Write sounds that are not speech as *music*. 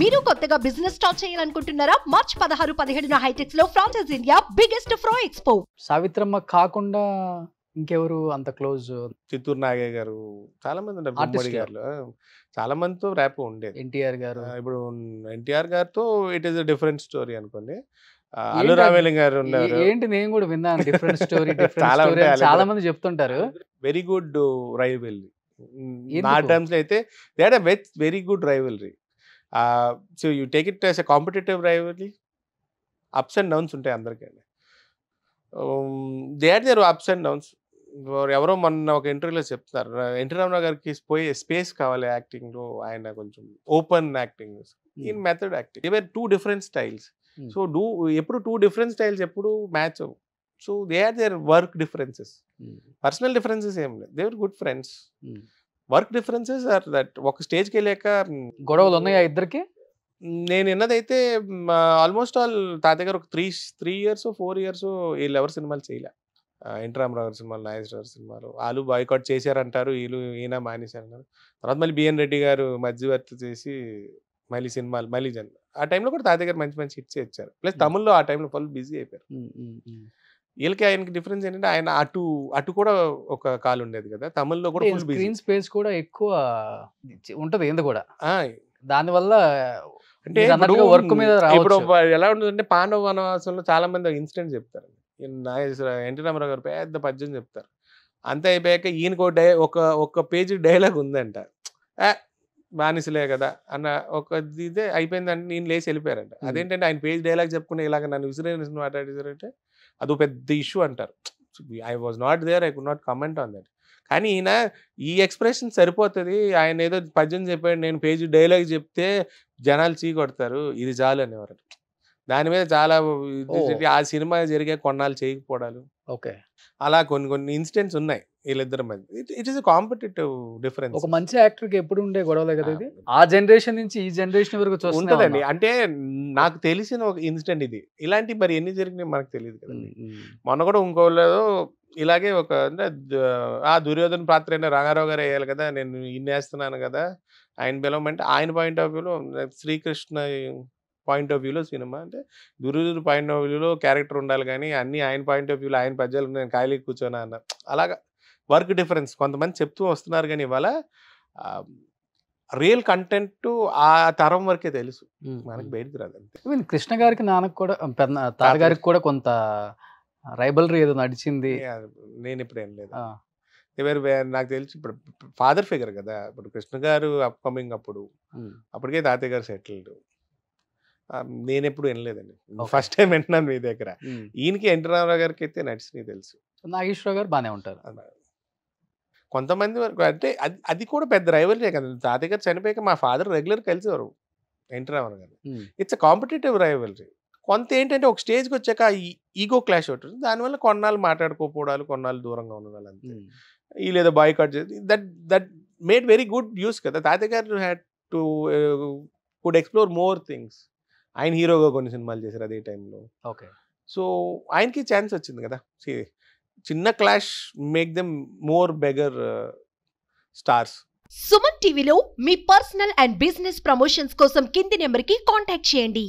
మీరు కొత్తగా business start చేయాలనుకుంటున్నారా మార్చ్ పదహారు పదిహేడున హైటెక్స్ లో franchise India biggest pro expo Savitramma కాకుండా ఇంకెవరు అంత క్లోజ్ చిత్తూరు నాగయ్య గారు చాలా మంది ఉండే గారు చాలా మందితో ర్యాప్ ఉండేది ఎన్టీఆర్ గారు ఇప్పుడు ఎన్టీఆర్ గారితో ఇట్ ఈస్ డిఫరెంట్ స్టోరీ అనుకోండి అల్లు రామేలింగ్ గారు ఉన్నారు ఏంటి నేను కూడా విన్నాను డిఫరెంట్ స్టోరీ *laughs* చాలా చాలా మంది చెప్తుంటారు వెరీ గుడ్ రైవెల్ నా టర్మ్స్ అయితే దే ఆర్ వెరీ గుడ్ రీ so you take it as a competitive rivalry ups and downs ఉంటాయి అందరికీ they are there ups and downs ఎవరో మొన్న ఒక ఇంటర్వ్యూలో చెప్తారు ఎన్టీ రామారావు గారికి పోయే స్పేస్ కావాలి యాక్టింగ్లో ఆయన కొంచెం open acting in method acting they are two different styles so do ఎప్పుడు టూ డిఫరెంట్ స్టైల్స్ ఎప్పుడు మ్యాచ్ అవ్వు so they are there work differences personal differences ఏం లేదు they are good friends work differences are that ఒక స్టేజ్కి వెళ్ళాక గొడవలు ఉన్నాయా ఇద్దరికి నేను విన్నదైతే ఆల్మోస్ట్ ఆల్ తాత దగ్గర ఒక three three years four years వీళ్ళు ఎవరు సినిమాలు చేయలే ఎన్ రామారావు సినిమాలు నాగేశ్వర గారి సినిమాలు వాళ్ళు బాయ్కాట్ చేశారంటారు వీళ్ళు ఈయన మానేశారంటారు తర్వాత మళ్ళీ బిఎన్ రెడ్డి గారు మధ్యవర్తి చేసి మళ్ళీ సినిమాలు మళ్ళీ జన్ ఆ టైంలో కూడా తాత దగ్గర మంచి మంచి హిట్స్ ఇచ్చారు ప్లస్ తమిళ్లో ఆ టైంలో ఫుల్ బిజీ అయిపోయారు వీళ్ళకి ఆయనకి డిఫరెన్స్ ఏంటంటే ఆయన అటు అటు కూడా ఒక కాల్ ఉండేది కదా తమిళ్లో కూడా స్క్రీన్ స్పేస్ కూడా ఎక్కువ ఉంటది ఏంది కూడా దానివల్ల అంటే వర్క్ మీద ఇప్పుడు ఎలా ఉంటుందంటే పాండవ వనవాసంలో చాలా మంది ఇన్సిడెంట్ చెప్తారు ఎన్టీ రామారావు గారు పెద్ద పద్యం చెప్తారు అంత అయిపోయాక ఈయనకు ఒక ఒక పేజీ డైలాగ్ ఉందంట బానిసలే కదా అన్న ఒక ఇదే అయిపోయిందంటే నేను లేచి వెళ్ళిపోయారంట అదేంటంటే ఆయన పేజ్ డైలాగ్ చెప్పుకునే ఇలాగ నన్ను విసిరేసిన మాట్లాడేసారంటే అది పెద్ద ఇష్యూ అంటారు I was not there I could not comment on that కానీ ఈయన ఈ ఎక్స్ప్రెషన్ సరిపోతుంది ఆయన ఏదో పద్యం చెప్పాడు నేను పేజీ డైలాగ్ చెప్తే జనాలు చీ కొడతారు ఇది చాలు అనేవారు దాని మీద చాలా ఆ సినిమా జరిగే కొన్నాళ్ళు చేయకపోవడాలు ఓకే అలా కొన్ని కొన్ని ఇన్సిడెంట్స్ ఉన్నాయి వీళ్ళిద్దరి మధ్య ఇట్ ఇస్ కాంపిటేటివ్ డిఫరెన్స్ ఒక మంచి యాక్టర్ కి ఎప్పుడు ఉండే గొడవలు కదా ఇది ఆ జనరేషన్ నుంచి ఈ జనరేషన్ వరకు ఉంటుందండి అంటే నాకు తెలిసిన ఒక ఇన్సిడెంట్ ఇది ఇలాంటి మరి ఎన్ని జరిగినాయి మనకు తెలియదు కదండి మొన్న కూడా లేదు ఇలాగే ఒక అంటే ఆ దుర్యోధన పాత్ర అయినా రంగారావు గారు వేయాలి కదా నేను ఇన్ని వేస్తున్నాను కదా ఆయన పిలవమంటే ఆయన పాయింట్ ఆఫ్ వ్యూలో శ్రీకృష్ణ పాయింట్ ఆఫ్ వ్యూలో సినిమా అంటే దుర్యోధన పాయింట్ ఆఫ్ వ్యూలో క్యారెక్టర్ ఉండాలి కానీ అన్ని ఆయన పాయింట్ ఆఫ్ వ్యూలో ఆయన పద్యాలు నేను ఖాళీ కూర్చోనా అన్న అలాగా వర్క్ డిఫరెన్స్ కొంతమంది చెప్తూ వస్తున్నారు కానీ ఇవాళ రియల్ కంటెంట్ ఆ తరం వరకే తెలుసు మనకి బయటకు రాదు కృష్ణ గారికి నాన్నకు కూడా తాతగారికి కూడా కొంత రైబలరీ ఏదో నడిచింది నేను ఇప్పుడు ఏం లేదు ఎవరు నాకు తెలిసి ఇప్పుడు ఫాదర్ ఫిగర్ కదా ఇప్పుడు కృష్ణ గారు అప్కమింగ్ అప్పుడు అప్పటికే తాతయ్య గారు సెటిల్డ్ నేను ఎప్పుడు వినలేదండి ఫస్ట్ టైం వింటున్నాను మీ దగ్గర ఈయనకి ఎన్టీ రామారావు గారికి అయితే నడిచినవి తెలుసు నాగేశ్వర గారు బాగానే ఉంటారు కొంతమంది వరకు అంటే అది అది కూడా పెద్ద రైవల్రీ కదా తాతయ్య గారు చనిపోయాక మా ఫాదర్ రెగ్యులర్ కలిసేవారు ఎన్టీ రామారావు గారు ఇట్స్ కాంపిటేటివ్ రైవల్రీ కొంత ఏంటంటే ఒక స్టేజ్కి వచ్చాక ఈగో క్లాష్ అవుతుంది దానివల్ల కొన్నాళ్ళు మాట్లాడుకోపోవడాలు కొన్నాళ్ళు దూరంగా ఉండడాలు అంతే ఈ లేదా బాయ్ కట్ చేసి that that made very good use కదా తాతయ్య గారు had to could explore more things ఆయన హీరోగా కొన్ని సినిమాలు చేశారు అదే టైంలో ఓకే సో ఆయనకి ఛాన్స్ వచ్చింది కదా చిన్న clash make them more bigger stars Suman టీవీలో మీ పర్సనల్ అండ్ బిజినెస్ ప్రమోషన్స్ కోసం కింది నెంబర్కి కాంటాక్ట్ చేయండి